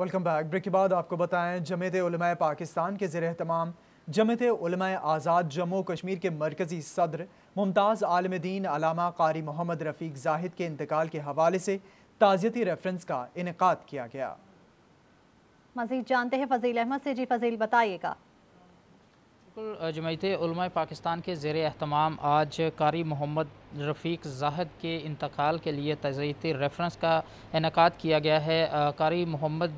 welcome back break के बाद आपको बताएं जमत उलमाय पाकिस्तान के जर तमाम जमत उलमाय आज़ाद जम्मू कश्मीर के मरकज़ी सदर मुमताज़ आलम दीन अलामा कारी मोहम्मद रफ़ीक जाहिद के इंतकाल के हवाले से ताज़ियती रेफरेंस का इनका किया गया मजीद जानते हैं फजील अहमद से जी फजील बताइएगा बिल्कुल जमयत पाकिस्तान के जेर अहतमाम आज कारी मोहम्मद रफ़ीक जाहद के इंतकाल के लिए तजयती रेफरेंस का इनका किया गया है कारी मोहम्मद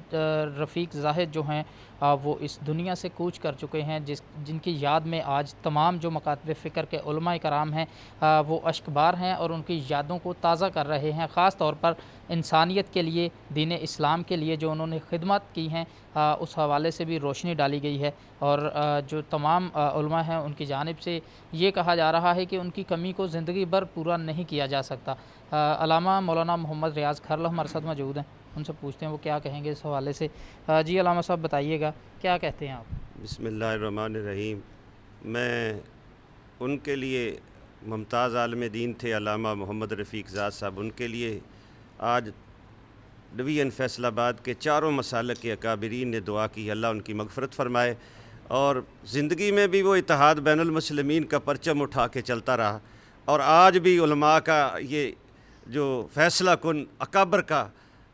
रफ़ीक जाहद जो हैं वो इस दुनिया से कूच कर चुके हैं जिस जिनकी याद में आज तमाम जो मकातब फ़िक्र के कराम हैं वो अशकबार हैं और उनकी यादों को ताज़ा कर रहे हैं ख़ास तौर पर इंसानियत के लिए दीन इस्लाम के लिए जो उन्होंने खिदमत की हैं उस हवाले से भी रोशनी डाली गई है और जो तमाम तमाम उलमा हैं उनकी जानब से ये कहा जा रहा है कि उनकी कमी को ज़िंदगी भर पूरा नहीं किया जा सकता अलामा मौलाना मोहम्मद रियाज खरल हमारे साथ मौजूद हैं उनसे पूछते हैं वो क्या कहेंगे इस हवाले से जी अलामा साहब बताइएगा क्या कहते हैं आप बसमान रहीम मैं उनके लिए मुमताज़ आलम दीन थे अलामा मोहम्मद रफ़ीक ज़ाद साहब उनके लिए आज डिवीज़न फैसलाबाद के चारों मसालक के अकाबरीन ने दुआ की अल्लाह उनकी मगफरत फरमाए और ज़िंदगी में भी वो इतिहाद बैनमसलमिन का परचम उठा के चलता रहा और आज भी उलमा का ये जो फैसला कन अकबर का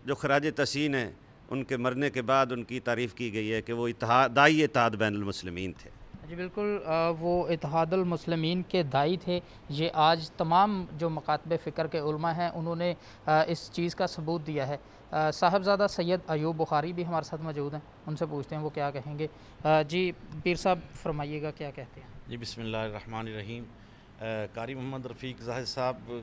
जो खराज तसीन है उनके मरने के बाद उनकी तारीफ़ की गई है कि वो इतिहा दाई इतिहाद बैनमसलमिन थे जी बिल्कुल वो इतिहादलमसलमिन के दाई थे ये आज तमाम जो मकातब फ़िक्र के उलमा हैं उन्होंने इस चीज़ का सबूत दिया है साहबज़ादा सैयद अयूब बुखारी भी हमारे साथ मौजूद हैं उनसे पूछते हैं वो क्या कहेंगे जी पीर साहब फरमाइएगा क्या कहते हैं जी रहीम कारी मोहम्मद रफ़ीक जाहिर साहब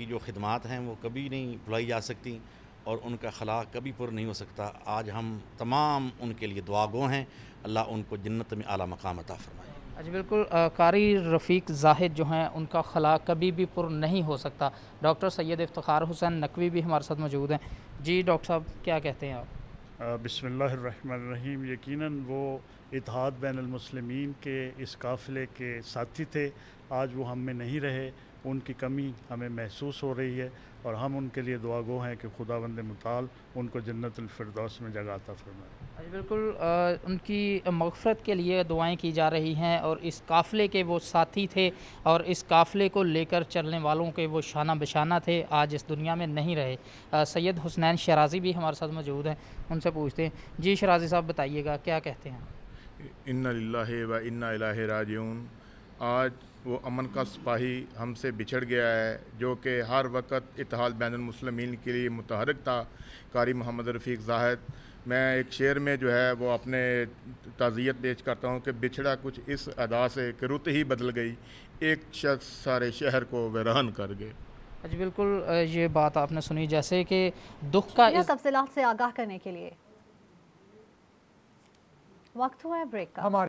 की जो खदमात हैं वो कभी नहीं भुलाई जा सकती और उनका खला कभी पुर नहीं हो सकता आज हम तमाम उनके लिए दुआगो हैं अल्लाह उनको जन्नत में आला मकाम अता फरमाए अच्छा बिल्कुल कारी रफ़ीक जाहिद जो हैं उनका खला कभी भी पुर नहीं हो सकता डॉक्टर सैयद इफ्तार हुसैन नकवी भी हमारे साथ मौजूद हैं जी डॉक्टर साहब क्या कहते हैं आप बसमीम यकीन वो इतिहाद बैन के इस काफ़िले के साथी थे आज वो हम में नहीं रहे उनकी कमी हमें महसूस हो रही है और हम उनके लिए दुआ गो हैं कि खुदा बंद मताल उनको जन्नतफरदौस में जगाता फरमाए हाँ बिल्कुल आ, उनकी मफ़रत के लिए दुआएं की जा रही हैं और इस काफ़िले के वो साथी थे और इस काफ़िले को लेकर चलने वालों के वो शाना बशाना थे आज इस दुनिया में नहीं रहे सैयद हुसनैन शराजी भी हमारे साथ मौजूद हैं उनसे पूछते हैं जी शराजी साहब बताइएगा क्या कहते हैं इन्ना व इन्ना राजून आज वो अमन का सिपाही हमसे बिछड़ गया है जो कि हर वक्त इतिहाद बैनमसलमिन के लिए मुतहरक था कारी मोहम्मद रफ़ीक जाहिद मैं एक शेर में जो है वो अपने ताज़ियत पेश करता हूँ कि बिछड़ा कुछ इस अदा से कि रुत ही बदल गई एक शख्स सारे शहर को वीरान कर गए अच्छा बिल्कुल ये बात आपने सुनी जैसे कि दुख का इस से आगाह करने के लिए वक्त हुआ है ब्रेक का हमारे